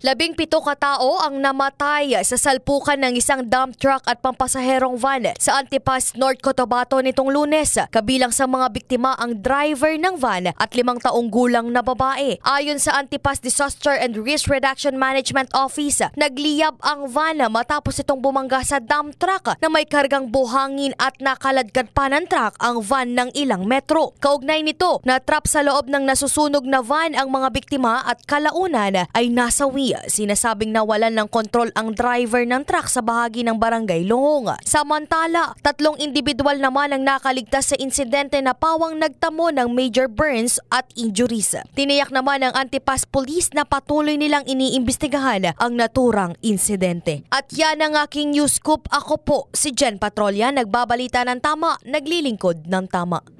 Labing pito katao ang namatay sa salpukan ng isang dump truck at pampasaherong van sa Antipas, North Cotabato nitong lunes. Kabilang sa mga biktima ang driver ng van at limang taong gulang na babae. Ayon sa Antipas Disaster and Risk Reduction Management Office, nagliyab ang van matapos itong bumangga sa dump truck na may kargang buhangin at nakaladkad pa ng truck ang van ng ilang metro. Kaugnay nito, na trap sa loob ng nasusunog na van ang mga biktima at kalaunan ay nasawi sinasabing nawalan ng kontrol ang driver ng truck sa bahagi ng barangay Luhong. Samantala, tatlong individual naman ang nakaligtas sa insidente na pawang nagtamo ng major burns at injuries. Tiniyak naman ng Antipas Police na patuloy nilang iniimbestigahan ang naturang insidente. At yan ang aking news scoop. Ako po si Jen Patrolya, nagbabalita ng tama, naglilingkod ng tama.